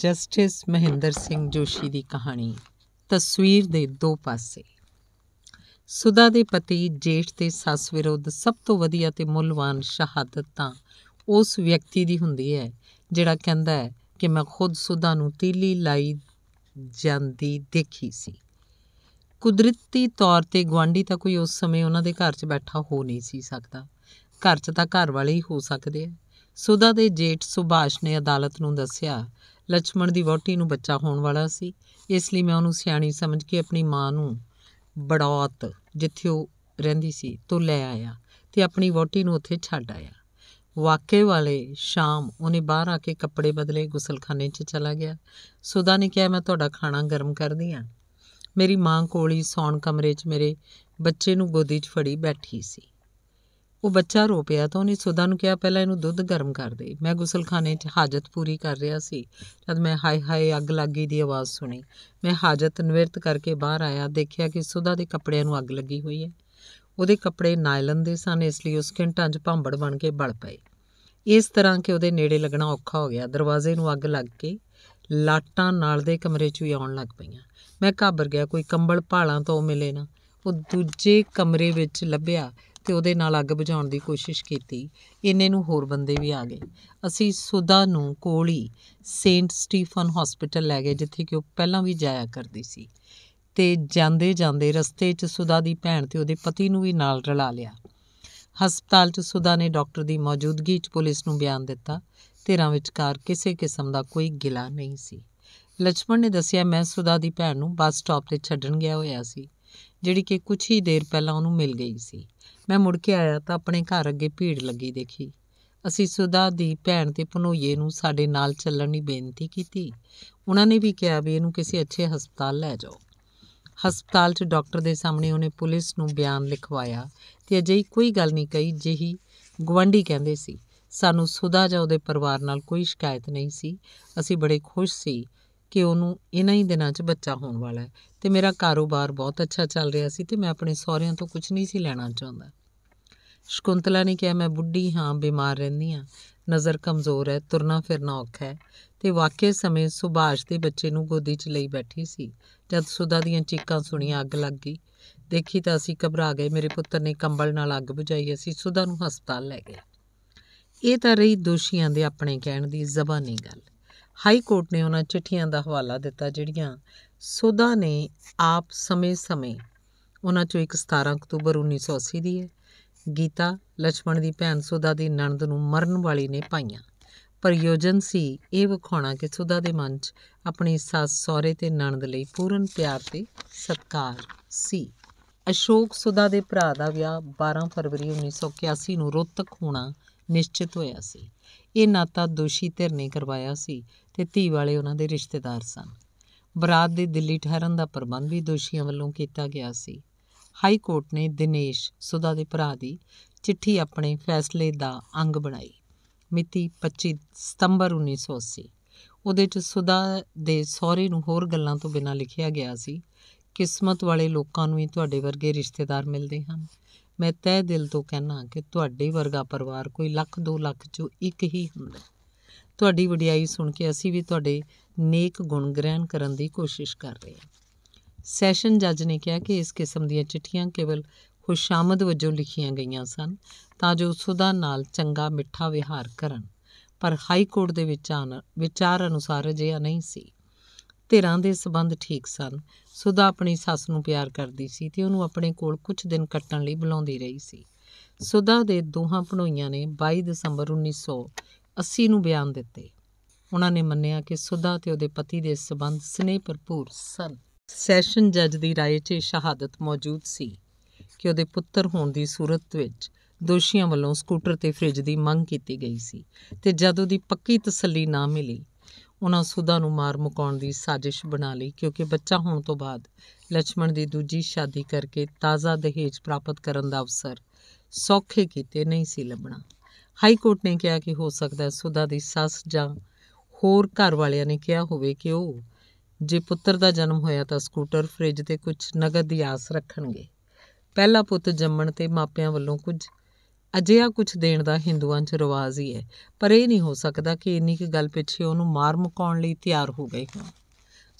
justice Mahinder Singh Joshi ਦੀ ਕਹਾਣੀ ਤਸਵੀਰ ਦੇ ਦੋ ਪਾਸੇ ਸੁਦਾ ਦੇ ਪਤੀ ਜੇਠ ਤੇ ਸੱਸ ਵਿਰੁੱਧ ਸਭ ਤੋਂ ਵਧੀਆ ਤੇ ਮੁੱਲਵਾਨ ਸ਼ਹਾਦਤ ਤਾਂ ਉਸ ਵਿਅਕਤੀ ਦੀ ਹੁੰਦੀ ਹੈ ਜਿਹੜਾ ਕਹਿੰਦਾ ਹੈ ਕਿ ਮੈਂ ਖੁਦ ਸੁਦਾ ਨੂੰ ਤੀਲੀ ਲਾਈ ਜਾਂਦੀ ਦੇਖੀ ਸੀ ਕੁਦਰਤੀ ਤੌਰ ਤੇ ਗਵਾਂਢੀ ਤਾਂ ਕੋਈ ਉਸ ਸਮੇਂ ਉਹਨਾਂ ਦੇ ਘਰ 'ਚ ਬੈਠਾ ਹੋ ਨਹੀਂ ਸੀ ਸਕਦਾ ਘਰ 'ਚ ਤਾਂ ਘਰ ਵਾਲੇ ਹੀ ਹੋ ਸਕਦੇ ਆ ਸੁਦਾ ਦੇ ਜੇਠ ਸੁਭਾਸ਼ ਨੇ ਅਦਾਲਤ ਨੂੰ ਦੱਸਿਆ ਲਛਮਣ ਦੀ ਵਹੁਟੀ ਨੂੰ ਬੱਚਾ ਹੋਣ ਵਾਲਾ ਸੀ ਇਸ ਲਈ ਮੈਂ ਉਹਨੂੰ ਸਿਆਣੀ ਸਮਝ ਕੇ ਆਪਣੀ ਮਾਂ ਨੂੰ ਬੜੌਤ ਜਿੱਥੇ ਉਹ ਰਹਿੰਦੀ ਸੀ ਤੋਂ ਲੈ ਆਇਆ ਤੇ ਆਪਣੀ ਵਹੁਟੀ ਨੂੰ ਉੱਥੇ ਛੱਡ ਆਇਆ ਵਾਕੇ ਵਾਲੇ ਸ਼ਾਮ ਉਹਨੇ ਬਾਹਰ ਆ ਕੇ ਕੱਪੜੇ ਬਦਲੇ ਗੁਸਲਖਾਨੇ 'ਚ ਚਲਾ ਗਿਆ ਸੁਦਾ ਨੇ ਕਿਹਾ ਮੈਂ ਤੁਹਾਡਾ ਖਾਣਾ ਗਰਮ ਕਰਦੀ ਆ ਮੇਰੀ ਮਾਂ ਕੋਲ ਹੀ ਸੌਣ ਕਮਰੇ 'ਚ ਮੇਰੇ ਬੱਚੇ ਨੂੰ ਗੋਦੀ 'ਚ ਫੜੀ ਬੈਠੀ ਸੀ ਉਹ ਬੱਚਾ ਰੋ ਪਿਆ ਤਾਂ ਉਹਨੇ ਸੁਦਾ ਨੂੰ ਕਿਹਾ ਪਹਿਲਾਂ ਇਹਨੂੰ ਦੁੱਧ ਗਰਮ ਕਰ ਦੇ ਮੈਂ ਗੁਸਲਖਾਨੇ 'ਚ ਹਾਜਤ ਪੂਰੀ ਕਰ ਰਿਹਾ ਸੀ ਜਦ ਮੈਂ ਹਾਏ ਹਾਏ ਅੱਗ ਲੱਗੀ ਦੀ ਆਵਾਜ਼ ਸੁਣੀ ਮੈਂ ਹਾਜਤ ਨਿਵਰਤ ਕਰਕੇ ਬਾਹਰ ਆਇਆ ਦੇਖਿਆ ਕਿ ਸੁਦਾ ਦੇ ਕੱਪੜਿਆਂ ਨੂੰ ਅੱਗ ਲੱਗੀ ਹੋਈ ਹੈ ਉਹਦੇ ਕੱਪੜੇ ਨਾਇਲਨ ਦੇ ਸਨ ਇਸ ਲਈ ਉਸ ਘੰਟਾਂ 'ਚ ਭਾਂਬੜ ਬਣ ਕੇ ਬਲ ਪਏ ਇਸ ਤਰ੍ਹਾਂ ਕਿ ਉਹਦੇ ਨੇੜੇ ਲੱਗਣਾ ਔਖਾ ਹੋ ਗਿਆ ਦਰਵਾਜ਼ੇ ਨੂੰ ਅੱਗ ਲੱਗ ਕੇ ਲਾਟਾਂ ਨਾਲ ਦੇ ਕਮਰੇ 'ਚ ਹੀ ਆਉਣ ਲੱਗ ਪਈਆਂ ਮੈਂ ਘਾਬਰ ਗਿਆ ਕੋਈ ਕੰਬਲ ਭਾਲਾਂ ਤੋਂ ਮਿਲੇ ਨਾ ਉਹ ਦੂਜੇ ਕਮਰੇ ਵਿੱਚ ਲੱਭਿਆ ਤੇ ਉਹਦੇ ਨਾਲ ਅੱਗ ਬੁਝਾਉਣ ਦੀ ਕੋਸ਼ਿਸ਼ ਕੀਤੀ ਇੰਨੇ ਨੂੰ ਹੋਰ ਬੰਦੇ ਵੀ ਆ ਗਏ ਅਸੀਂ ਸੁਦਾ ਨੂੰ ਕੋਲ ਹੀ ਸੇਂਟ ਸਟੀਫਨ ਹਸਪੀਟਲ ਲੈ ਗਏ ਜਿੱਥੇ ਕਿ ਉਹ ਪਹਿਲਾਂ ਵੀ ਜਾਇਆ ਕਰਦੀ ਸੀ ਤੇ ਜਾਂਦੇ ਜਾਂਦੇ ਰਸਤੇ 'ਚ ਸੁਦਾ ਦੀ ਭੈਣ ਤੇ ਉਹਦੇ ਪਤੀ ਨੂੰ ਵੀ ਨਾਲ ਰਲਾ ਲਿਆ ਹਸਪਤਾਲ 'ਚ ਸੁਦਾ ਨੇ ਡਾਕਟਰ ਦੀ ਮੌਜੂਦਗੀ 'ਚ ਪੁਲਿਸ ਨੂੰ ਬਿਆਨ ਦਿੱਤਾ ਧਿਰਾਂ ਵਿਚਕਾਰ ਕਿਸੇ ਕਿਸਮ ਦਾ ਕੋਈ ਗਿਲਾ ਨਹੀਂ ਸੀ ਲక్ష్మణ ਨੇ ਦੱਸਿਆ ਮੈਂ ਸੁਦਾ ਦੀ ਭੈਣ ਨੂੰ ਬੱਸ ਸਟਾਪ ਤੇ ਛੱਡਣ ਗਿਆ ਹੋਇਆ ਸੀ ਜਿਹੜੀ ਕਿ ਕੁਝ ਹੀ ਦੇਰ ਪਹਿਲਾਂ ਉਹਨੂੰ ਮਿਲ ਗਈ ਸੀ ਮੈਂ ਮੁੜ ਕੇ ਆਇਆ ਤਾਂ ਆਪਣੇ ਘਰ ਅੱਗੇ ਭੀੜ ਲੱਗੀ ਦੇਖੀ ਅਸੀਂ ਸੁਦਾ ਦੀ ਭੈਣ ਤੇ ਭਨੋਈਏ ਨੂੰ ਸਾਡੇ ਨਾਲ ਚੱਲਣ ਦੀ ਬੇਨਤੀ ਕੀਤੀ ਉਹਨਾਂ ਨੇ ਵੀ ਕਿਹਾ ਵੀ ਇਹਨੂੰ ਕਿਸੇ ਅੱਛੇ ਹਸਪਤਾਲ ਲੈ ਜਾਓ ਹਸਪਤਾਲ 'ਚ ਡਾਕਟਰ ਦੇ ਸਾਹਮਣੇ ਉਹਨੇ ਪੁਲਿਸ ਨੂੰ ਬਿਆਨ ਲਿਖਵਾਇਆ ਤੇ ਅਜਿਹੀ ਕੋਈ ਗੱਲ ਨਹੀਂ ਕਹੀ ਜਿਹੀ ਗਵੰਡੀ ਕਹਿੰਦੇ ਸੀ ਸਾਨੂੰ ਸੁਦਾ ਜਾਂ ਉਹਦੇ ਪਰਿਵਾਰ ਨਾਲ ਕੋਈ ਸ਼ਿਕਾਇਤ ਨਹੀਂ ਸੀ ਅਸੀਂ ਬੜੇ ਖੁਸ਼ ਸੀ ਕਿ ਉਹਨੂੰ ਇਨਾ ਹੀ ਦਿਨਾਂ 'ਚ ਬੱਚਾ ਹੋਣ ਵਾਲਾ ਹੈ ਤੇ ਮੇਰਾ ਕਾਰੋਬਾਰ ਬਹੁਤ ਅੱਛਾ ਚੱਲ ਰਿਹਾ ਸੀ ਤੇ ਮੈਂ ਆਪਣੇ ਸਹੁਰਿਆਂ ਤੋਂ ਕੁਝ ਨਹੀਂ ਸੀ ਲੈਣਾ ਚਾਹੁੰਦਾ ਸ਼ਕੁੰਤਲਾ ਨੇ ਕਿਹਾ ਮੈਂ ਬੁੱਢੀ ਹਾਂ ਬਿਮਾਰ ਰਹਿੰਦੀ ਹਾਂ ਨਜ਼ਰ ਕਮਜ਼ੋਰ ਹੈ ਤੁਰਨਾ ਫਿਰਨਾ ਔਖਾ ਹੈ ਤੇ ਵਾਕਿਆ ਸਮੇਂ ਸੁਭਾਸ਼ ਦੇ ਬੱਚੇ ਨੂੰ ਗੋਦੀ 'ਚ ਲਈ ਬੈਠੀ ਸੀ ਜਦ ਸੁਦਾ ਦੀਆਂ ਚੀਕਾਂ ਸੁਣੀਆਂ ਅੱਗ ਲੱਗ ਗਈ ਦੇਖੀ ਤਾਂ ਅਸੀਂ ਘਬਰਾ ਗਏ ਮੇਰੇ ਪੁੱਤਰ ਨੇ ਕੰਬਲ ਨਾਲ ਅੱਗ ਬੁਝਾਈ ਅਸੀਂ ਸੁਦਾ ਨੂੰ ਹਸਪਤਾਲ ਲੈ ਗਏ ਇਹ ਤਾਂ ਰਹੀ ਦੋਸ਼ੀਆਂ ਦੇ ਆਪਣੇ ਕਹਿਣ ਦੀ ਜ਼ਬਾਨੀ ਗੱਲ ਹਾਈ ਕੋਰਟ ਨੇ ਉਹਨਾਂ ਚਿੱਠੀਆਂ ਦਾ ਹਵਾਲਾ ਦਿੱਤਾ ਜਿਹੜੀਆਂ ਸੋਧਾ ਨੇ ਆਪ ਸਮੇਂ-ਸਮੇਂ ਉਹਨਾਂ ਚੋਂ ਇੱਕ 17 ਅਕਤੂਬਰ 1980 ਦੀ ਹੈ ਗੀਤਾ ਲਛਮਣ ਦੀ ਭੈਣ ਸੁਦਾ ਦੀ ਨਣਦ ਨੂੰ ਮਰਨ ਵਾਲੀ ਨੇ ਪਾਈਆਂ ਪ੍ਰਯੋਜਨ ਸੀ ਇਹ ਵਿਖਾਉਣਾ ਕਿ ਸੁਦਾ ਦੇ ਮਨ 'ਚ ਆਪਣੀ ਸੱਸ ਸਹੁਰੇ ਤੇ ਨਣਦ ਲਈ ਪੂਰਨ ਪਿਆਰ ਤੇ ਸਤਕਾਰ ਸੀ ਅਸ਼ੋਕ ਸੁਦਾ ਦੇ ਭਰਾ ਦਾ ਵਿਆਹ 12 ਫਰਵਰੀ 1981 ਨੂੰ ਰੋਤਕ ਹੋਣਾ ਨਿਸ਼ਚਿਤ ਹੋਇਆ ਸੀ ਇਹ ਨਾਤਾ ਦੋਸ਼ੀ ਧਿਰ ਨੇ ਕਰਵਾਇਆ ਸੀ ਤੇ ਧੀ ਵਾਲੇ ਉਹਨਾਂ ਦੇ ਰਿਸ਼ਤੇਦਾਰ ਸਨ ਬਰਾਤ ਦੇ ਦਿੱਲੀ ਠਹਿਰਨ ਦਾ ਪ੍ਰਬੰਧ ਵੀ ਦੋਸ਼ੀਆਂ ਵੱਲੋਂ ਕੀਤਾ ਗਿਆ ਸੀ ਹਾਈ ਕੋਰਟ ਨੇ ਦਿਨੇਸ਼ ਸੁਦਾ ਦੇ ਭਰਾ ਦੀ ਚਿੱਠੀ ਆਪਣੇ ਫੈਸਲੇ ਦਾ ਅੰਗ ਬਣਾਈ ਮਿਤੀ 25 ਸਤੰਬਰ 1980 ਉਹਦੇ ਚ ਸੁਦਾ ਦੇ ਸਹੁਰੇ ਨੂੰ ਹੋਰ ਗੱਲਾਂ ਤੋਂ ਬਿਨਾਂ ਲਿਖਿਆ ਗਿਆ ਸੀ ਕਿਸਮਤ ਵਾਲੇ ਲੋਕਾਂ ਨੂੰ ਹੀ ਤੁਹਾਡੇ ਵਰਗੇ ਰਿਸ਼ਤੇਦਾਰ ਮਿਲਦੇ ਹਨ ਮੈਂ ਤੈ ਦਿਲ ਤੋਂ ਕਹਿਣਾ ਕਿ ਤੁਹਾਡੇ ਵਰਗਾ ਪਰਿਵਾਰ ਕੋਈ ਲੱਖ 2 ਲੱਖ ਚੋਂ ਇੱਕ ਹੀ ਹੁੰਦਾ ਹੈ ਤੁਹਾਡੀ ਵਡਿਆਈ ਸੁਣ ਕੇ ਅਸੀਂ ਵੀ ਤੁਹਾਡੇ ਨੇਕ ਗੁਣ ਗ੍ਰਹਿਣ ਕਰਨ ਦੀ ਕੋਸ਼ਿਸ਼ ਕਰ ਰਹੇ ਹਾਂ ਸੈਸ਼ਨ ਜੱਜ ਨੇ ਕਿਹਾ ਕਿ ਇਸ ਕਿਸਮ ਦੀਆਂ ਚਿੱਠੀਆਂ ਕੇਵਲ ਖੁਸ਼ਾਮਦ ਵਜੋਂ ਲਿਖੀਆਂ ਗਈਆਂ ਸਨ ਤਾਂ ਜੋ ਸੁਦਾ ਨਾਲ ਚੰਗਾ ਮਿੱਠਾ ਵਿਹਾਰ ਕਰਨ ਪਰ ਹਾਈ ਕੋਰਟ ਦੇ ਵਿਚਾਰ ਵਿਚਾਰ ਅਨੁਸਾਰ ਅਜਿਹਾ ਨਹੀਂ ਸੀ ਧਿਰਾਂ ਦੇ ਸਬੰਧ ਠੀਕ ਸਨ ਸੁਦਾ ਆਪਣੀ ਸੱਸ ਨੂੰ ਪਿਆਰ ਕਰਦੀ ਸੀ ਤੇ ਉਹਨੂੰ ਆਪਣੇ ਕੋਲ ਕੁਝ ਦਿਨ ਕੱਟਣ ਲਈ ਬੁਲਾਉਂਦੀ ਰਹੀ ਸੀ ਸੁਦਾ ਦੇ ਦੋਹਾਂ ਭਣੋਈਆਂ ਨੇ 22 ਦਸੰਬਰ 1900 80 ਨੂੰ ਬਿਆਨ ਦਿੱਤੇ ਉਹਨਾਂ ਨੇ ਮੰਨਿਆ ਕਿ ਸੁਧਾ ਤੇ ਉਹਦੇ ਪਤੀ ਦੇ ਸਬੰਧ ਸਨੇਹ ਭਰਪੂਰ ਸਨ ਸੈਸ਼ਨ ਜੱਜ ਦੀ رائے 'ਚ ਸ਼ਹਾਦਤ ਮੌਜੂਦ ਸੀ ਕਿ ਉਹਦੇ ਪੁੱਤਰ ਹੋਣ ਦੀ ਸੂਰਤ ਵਿੱਚ ਦੋਸ਼ੀਆਂ ਵੱਲੋਂ ਸਕੂਟਰ ਤੇ ਫ੍ਰਿਜ ਦੀ ਮੰਗ ਕੀਤੀ ਗਈ ਸੀ ਤੇ ਜਦ ਉਹਦੀ ਪੱਕੀ ਤਸੱਲੀ ਨਾ ਮਿਲੀ ਉਹਨਾਂ ਸੁਧਾ ਨੂੰ ਮਾਰ ਮੁਕਾਉਣ ਦੀ ਸਾਜ਼ਿਸ਼ ਬਣਾ ਲਈ ਕਿਉਂਕਿ ਬੱਚਾ ਹੋਣ ਤੋਂ ਬਾਅਦ ਲక్ష్మణ ਦੀ ਦੂਜੀ ਸ਼ਾਦੀ ਕਰਕੇ ਤਾਜ਼ਾ ਦਹੇਜ ਪ੍ਰਾਪਤ ਕਰਨ ਦਾ ਅਵਸਰ ਸੌਖੇ ਕੀਤੇ ਨਹੀਂ ਸੀ ਲੱਭਣਾ ਹਾਈ ਕੋਰਟ ਨੇ ਕਿਹਾ ਕਿ ਹੋ ਸਕਦਾ ਸੁਦਾ ਦੀ ਸੱਸ ਜਾਂ ਹੋਰ ਘਰ ਵਾਲਿਆਂ ਨੇ ਕਿਹਾ ਹੋਵੇ ਕਿ ਉਹ ਜੇ ਪੁੱਤਰ ਦਾ ਜਨਮ ਹੋਇਆ ਤਾਂ ਸਕੂਟਰ ਫ੍ਰਿਜ ਤੇ ਕੁਝ ਨਗਦ ਦੀ ਆਸ ਰੱਖਣਗੇ ਪਹਿਲਾ ਪੁੱਤ ਜੰਮਣ ਤੇ ਮਾਪਿਆਂ ਵੱਲੋਂ ਕੁਝ ਅਜਿਹਾ ਕੁਝ ਦੇਣ ਦਾ ਹਿੰਦੂਆਂ 'ਚ ਰਿਵਾਜ ਹੀ ਹੈ ਪਰ ਇਹ ਨਹੀਂ ਹੋ ਸਕਦਾ ਕਿ ਇੰਨੀ ਕੁ ਗੱਲ ਪਿੱਛੇ ਉਹਨੂੰ ਮਾਰ ਮੁਕਾਉਣ ਲਈ ਤਿਆਰ ਹੋ ਗਏ ਹੋਣ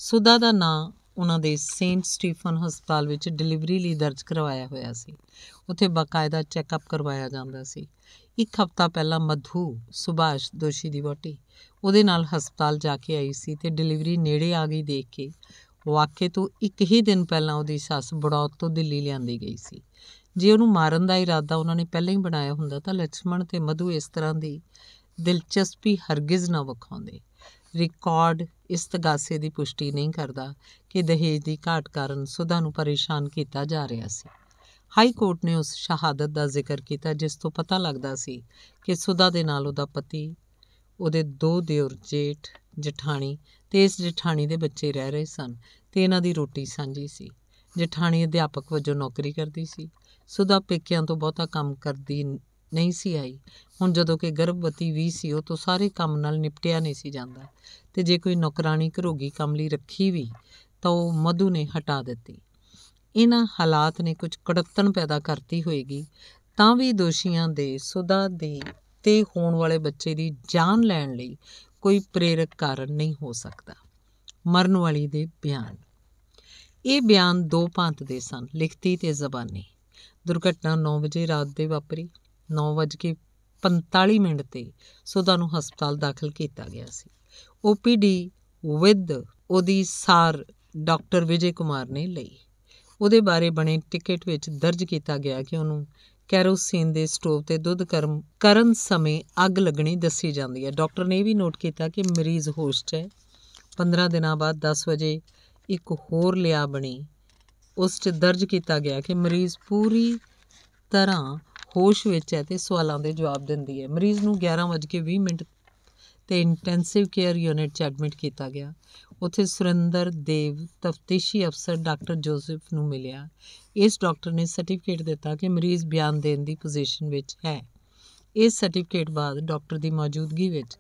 ਸੁਦਾ ਦਾ ਨਾਂ ਉਹਨਾਂ ਦੇ ਸੇਂਟ ਸਟੀਫਨ ਹਸਪਤਾਲ ਵਿੱਚ ਡਿਲੀਵਰੀ ਲਈ ਦਰਜ ਕਰਵਾਇਆ ਹੋਇਆ ਸੀ ਉੱਥੇ ਬਕਾਇਦਾ ਚੈੱਕਅਪ ਕਰਵਾਇਆ ਜਾਂਦਾ ਸੀ ਇੱਕ ਹਫ਼ਤਾ ਪਹਿਲਾਂ ਮਧੂ ਸੁਭਾਸ਼ ਦੋਸ਼ੀ ਦੀ ਵੋਟੀ ਉਹਦੇ ਨਾਲ ਹਸਪਤਾਲ ਜਾ ਕੇ ਆਈ ਸੀ ਤੇ ਡਿਲੀਵਰੀ ਨੇੜੇ ਆ ਗਈ ਦੇਖ ਕੇ ਵਾਕੇ ਤੋਂ ਇੱਕ ਹੀ ਦਿਨ ਪਹਿਲਾਂ ਉਹਦੀ ਸੱਸ ਬੜੌਤ ਤੋਂ ਦਿੱਲੀ ਲਿਆਂਦੀ ਗਈ ਸੀ ਜੇ ਉਹਨੂੰ ਮਾਰਨ ਦਾ ਇਰਾਦਾ ਉਹਨਾਂ ਨੇ ਪਹਿਲਾਂ ਹੀ ਬਣਾਇਆ ਹੁੰਦਾ ਤਾਂ ਲక్ష్మణ ਤੇ ਮਧੂ ਇਸ ਤਰ੍ਹਾਂ ਦੀ ਦਿਲਚਸਪੀ ਹਰਗਿਜ਼ ਨਾ ਵਿਖਾਉਂਦੇ ਰਿਕਾਰਡ ਇਸ ਤਗਾਸੇ ਦੀ ਪੁਸ਼ਟੀ ਨਹੀਂ ਕਰਦਾ ਕਿ ਦਹੇਜ ਦੀ ਘਾਟ ਕਾਰਨ ਸੁਧਾ ਨੂੰ ਪਰੇਸ਼ਾਨ ਕੀਤਾ ਜਾ ਰਿਹਾ ਸੀ ਹਾਈ ਕੋਰਟ ਨੇ ਉਸ ਸ਼ਹਾਦਤ ਦਾ ਜ਼ਿਕਰ ਕੀਤਾ ਜਿਸ ਤੋਂ ਪਤਾ ਲੱਗਦਾ ਸੀ ਕਿ ਸੁਧਾ ਦੇ ਨਾਲ ਉਹਦਾ ਪਤੀ ਉਹਦੇ ਦੋ ਦਿਓਰ ਜੇਠ ਜਠਾਣੀ ਤੇ ਇਸ ਜਠਾਣੀ ਦੇ ਬੱਚੇ ਰਹਿ ਰਹੇ ਸਨ ਤੇ ਇਹਨਾਂ ਦੀ ਰੋਟੀ ਸਾਂਝੀ ਸੀ ਜਠਾਣੀ ਅਧਿਆਪਕ ਵਜੋਂ ਨੌਕਰੀ ਕਰਦੀ ਸੀ ਸੁਧਾ ਪੇਕਿਆਂ ਤੋਂ ਬਹੁਤਾ ਕੰਮ ਕਰਦੀ ਨਹੀਂ ਸੀ ਆਈ ਹੁਣ ਜਦੋਂ ਕਿ ਗਰਭਵਤੀ ਵੀ ਸੀ ਉਹ ਤੋਂ ਸਾਰੇ ਕੰਮ ਨਾਲ ਨਿਪਟਿਆ ਨਹੀਂ ਸੀ ਜਾਂਦਾ ਤੇ ਜੇ ਕੋਈ ਨੌਕਰਾਨੀ ਘਰੋਗੀ ਕੰਮ ਲਈ ਰੱਖੀ ਵੀ ਤਾਂ ਉਹ ਮਧੂ ਨੇ ਹਟਾ ਦਿੱਤੀ ਇਹਨਾਂ ਹਾਲਾਤ ਨੇ ਕੁਝ ਕੜਤਣ ਪੈਦਾ ਕਰਤੀ ਹੋਏਗੀ ਤਾਂ ਵੀ ਦੋਸ਼ੀਆਂ ਦੇ ਸੁਦਾ ਦੇ ਤੇ ਹੋਣ ਵਾਲੇ ਬੱਚੇ ਦੀ ਜਾਨ ਲੈਣ ਲਈ ਕੋਈ ਪ੍ਰੇਰਕ ਕਾਰਨ ਨਹੀਂ ਹੋ ਸਕਦਾ ਮਰਨ ਵਾਲੀ ਦੇ ਬਿਆਨ ਇਹ ਬਿਆਨ ਦੋ ਭਾਂਤ ਦੇ ਸਨ ਲਿਖਤੀ ਤੇ ਜ਼ਬਾਨੀ ਦੁਰਘਟਨਾ 9 ਵਜੇ ਰਾਤ ਦੇ ਵਾਪਰੀ 9:45 ਮਿੰਟ ਤੇ ਸੋਦਾ ਨੂੰ ਹਸਪਤਾਲ ਦਾਖਲ ਕੀਤਾ ਗਿਆ ਸੀ ਓਪੀਡੀ ਵਿਦ ਉਹਦੀ ਸਾਰ ਡਾਕਟਰ ਵਿਜੇ ਕੁਮਾਰ ਨੇ ਲਈ ਉਹਦੇ ਬਾਰੇ ਬਣੇ ਟਿਕਟ ਵਿੱਚ ਦਰਜ ਕੀਤਾ ਗਿਆ ਕਿ ਉਹਨੂੰ ਕੈਰੋਸੀਨ ਦੇ ਸਟੋਵ ਤੇ ਦੁੱਧ ਕਰਮ ਕਰਨ ਸਮੇਂ ਅੱਗ ਲੱਗਣੀ ਦੱਸੀ ਜਾਂਦੀ ਹੈ ਡਾਕਟਰ ਨੇ ਇਹ ਵੀ ਨੋਟ ਕੀਤਾ ਕਿ ਮਰੀਜ਼ ਹੋਸਟ ਹੈ 15 ਦਿਨਾਂ ਬਾਅਦ 10 ਵਜੇ ਇੱਕ ਹੋਰ ਲਿਆ ਬਣੀ ਉਸ 'ਚ ਦਰਜ ਕੀਤਾ ਗਿਆ ਕਿ ਮਰੀਜ਼ ਪੂਰੀ ਤਰ੍ਹਾਂ ਹੋਸ਼ ਵਿੱਚ ਹੈ ਤੇ ਸਵਾਲਾਂ ਦੇ ਜਵਾਬ ਦਿੰਦੀ ਹੈ ਮਰੀਜ਼ ਨੂੰ 11:20 ਮਿੰਟ ਤੇ ਇੰਟੈਂਸਿਵ ਕੇਅਰ ਯੂਨਿਟ 'ਚ ਐਡਮਿਟ ਕੀਤਾ ਗਿਆ ਉੱਥੇ ਸੁਰਿੰਦਰ ਦੇਵ ਤਫਤੀਸ਼ੀ ਅਫਸਰ ਡਾਕਟਰ ਜੋਸਫ ਨੂੰ ਮਿਲਿਆ ਇਸ ਡਾਕਟਰ ਨੇ ਸਰਟੀਫਿਕੇਟ ਦਿੱਤਾ ਕਿ ਮਰੀਜ਼ ਬਿਆਨ ਦੇਣ ਦੀ ਪੋਜੀਸ਼ਨ ਵਿੱਚ ਹੈ ਇਸ ਸਰਟੀਫਿਕੇਟ ਬਾਅਦ ਡਾਕਟਰ ਦੀ ਮੌਜੂਦਗੀ ਵਿੱਚ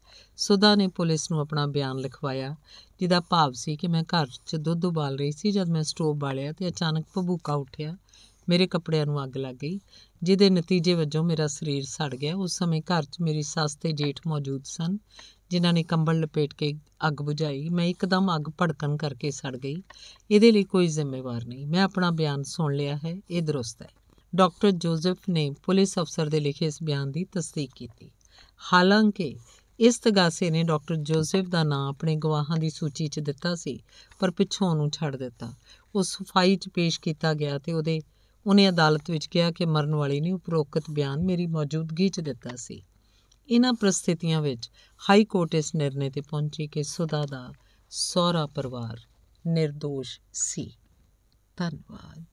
ਸੁਦਾ ਨੇ ਪੁਲਿਸ ਨੂੰ ਆਪਣਾ ਬਿਆਨ ਲਿਖਵਾਇਆ ਜਿਹਦਾ ਭਾਵ ਸੀ ਕਿ ਮੈਂ ਘਰ 'ਚ ਦੁੱਧ ਉਬਾਲ ਰਹੀ ਸੀ ਜਦ ਮੈਂ ਸਟੋਵ ਬਾਲਿਆ ਤੇ ਅਚਾਨਕ ਭਬੂਕਾ ਉੱਠਿਆ ਮੇਰੇ ਕੱਪੜਿਆਂ ਨੂੰ ਅੱਗ ਲੱਗ ਗਈ ਜਿਹਦੇ ਨਤੀਜੇ ਵਜੋਂ ਮੇਰਾ ਸਰੀਰ ਸੜ ਗਿਆ ਉਸ ਸਮੇਂ ਘਰ 'ਚ ਮੇਰੀ ਸੱਸ ਤੇ ਜੇਠ ਮੌਜੂਦ ਸਨ ਜਿਨ੍ਹਾਂ ਨੇ ਕੰਬਲ ਲਪੇਟ ਕੇ ਅੱਗ ਬੁਝਾਈ ਮੈਂ ਇੱਕਦਮ ਅੱਗ ਭੜਕਣ ਕਰਕੇ ਸੜ ਗਈ ਇਹਦੇ ਲਈ ਕੋਈ ਜ਼ਿੰਮੇਵਾਰ ਨਹੀਂ ਮੈਂ ਆਪਣਾ ਬਿਆਨ ਸੁਣ ਲਿਆ ਹੈ ਇਹ ਦਰੁਸਤ ਹੈ ਡਾਕਟਰ ਜੋਜ਼ਫ ਨੇ ਪੁਲਿਸ ਅਫਸਰ ਦੇ ਲਿਖੇ ਇਸ ਬਿਆਨ ਦੀ ਤਸਦੀਕ ਕੀਤੀ ਹਾਲਾਂਕਿ ਇਸ ਤਗਾਸੇ ਨੇ ਡਾਕਟਰ ਜੋਜ਼ਫ ਦਾ ਨਾਮ ਆਪਣੇ ਗਵਾਹਾਂ ਦੀ ਸੂਚੀ 'ਚ ਦਿੱਤਾ ਸੀ ਪਰ ਪਿੱਛੋਂ ਉਹਨੂੰ ਛੱਡ ਦਿੱਤਾ ਉਹ ਸਫਾਈ 'ਚ ਪੇਸ਼ ਕੀਤਾ ਗਿਆ ਤੇ ਉਹਦੇ ਉਹਨੇ ਅਦਾਲਤ ਵਿੱਚ ਕਿਹਾ ਕਿ ਮਰਨ ਵਾਲੀ ਨਹੀਂ ਉਪਰੋਕਤ ਬਿਆਨ ਮੇਰੀ ਮੌਜੂਦਗੀ 'ਚ ਦਿੱਤਾ ਸੀ ਇਹਨਾਂ ਪ੍ਰਸਥਿਤੀਆਂ ਵਿੱਚ ਹਾਈ ਕੋਰਟ ਇਸ ਨਿਰਣੇ ਤੇ ਪਹੁੰਚੀ ਕਿ ਸੁਦਾ ਦਾ ਸੋਹਰਾ ਪਰਿਵਾਰ ਨਿਰਦੋਸ਼ ਸੀ ਧੰਨਵਾਦ